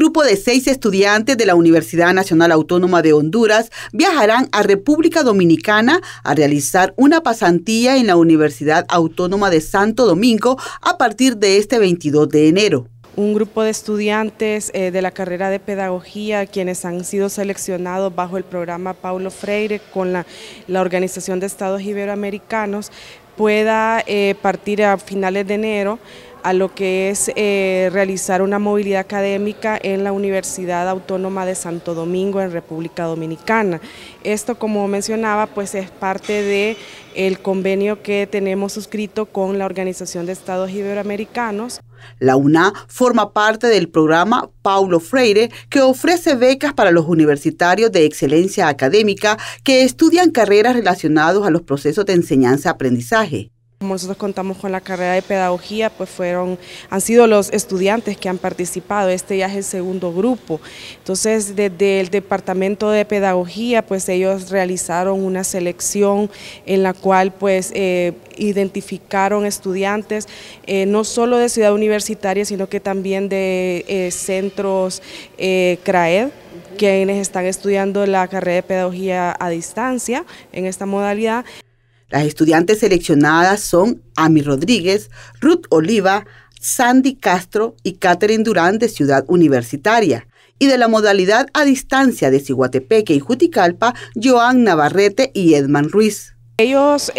grupo de seis estudiantes de la Universidad Nacional Autónoma de Honduras viajarán a República Dominicana a realizar una pasantía en la Universidad Autónoma de Santo Domingo a partir de este 22 de enero un grupo de estudiantes eh, de la carrera de pedagogía quienes han sido seleccionados bajo el programa Paulo Freire con la, Organización de Estados Iberoamericanos pueda eh, partir a finales de enero a lo que es eh, realizar una movilidad académica en la Universidad Autónoma de Santo Domingo en República Dominicana. Esto, como mencionaba, pues es parte de el convenio que tenemos suscrito con la Organización de Estados Iberoamericanos. La UNA forma parte del programa Paulo Freire, que ofrece becas para los universitarios de excelencia académica que estudian carreras relacionadas a los procesos de enseñanza-aprendizaje. Como nosotros contamos con la carrera de pedagogía, pues fueron, han sido los estudiantes que han participado, este ya es el segundo grupo. Entonces, desde el departamento de pedagogía, pues ellos realizaron una selección en la cual pues eh, identificaron estudiantes, eh, no solo de ciudad universitaria, sino que también de eh, centros CRAED, quienes están estudiando la carrera de pedagogía a distancia en esta modalidad. Las estudiantes seleccionadas son Ami Rodríguez, Ruth Oliva, Sandy Castro y Catherine Durán de Ciudad Universitaria. Y de la modalidad a distancia de Siguatepeque y Juticalpa, Joan Navarrete y Edman Ruiz. Ellos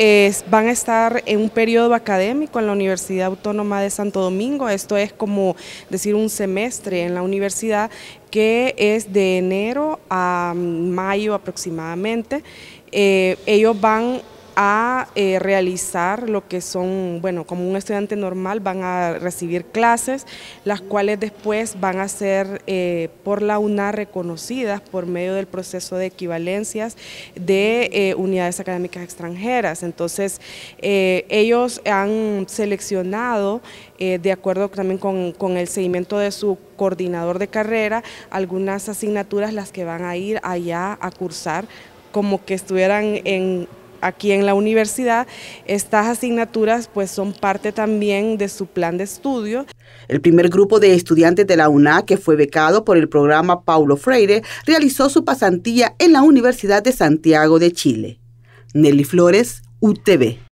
van a estar en un periodo académico en la Universidad Autónoma de Santo Domingo, esto es como decir un semestre en la universidad que es de enero a mayo aproximadamente. Eh, ellos van a eh, realizar lo que son, bueno, como un estudiante normal van a recibir clases, las cuales después van a ser eh, por la UNA reconocidas por medio del proceso de equivalencias de eh, unidades académicas extranjeras. Entonces, ellos han seleccionado, de acuerdo también con el seguimiento de su coordinador de carrera, algunas asignaturas las que van a ir allá a cursar como que estuvieran en aquí en la universidad, estas asignaturas pues son parte también de su plan de estudio. El primer grupo de estudiantes de la UNA que fue becado por el programa Paulo Freire realizó su pasantía en la Universidad de Santiago de Chile. Nelly Flores, UTV.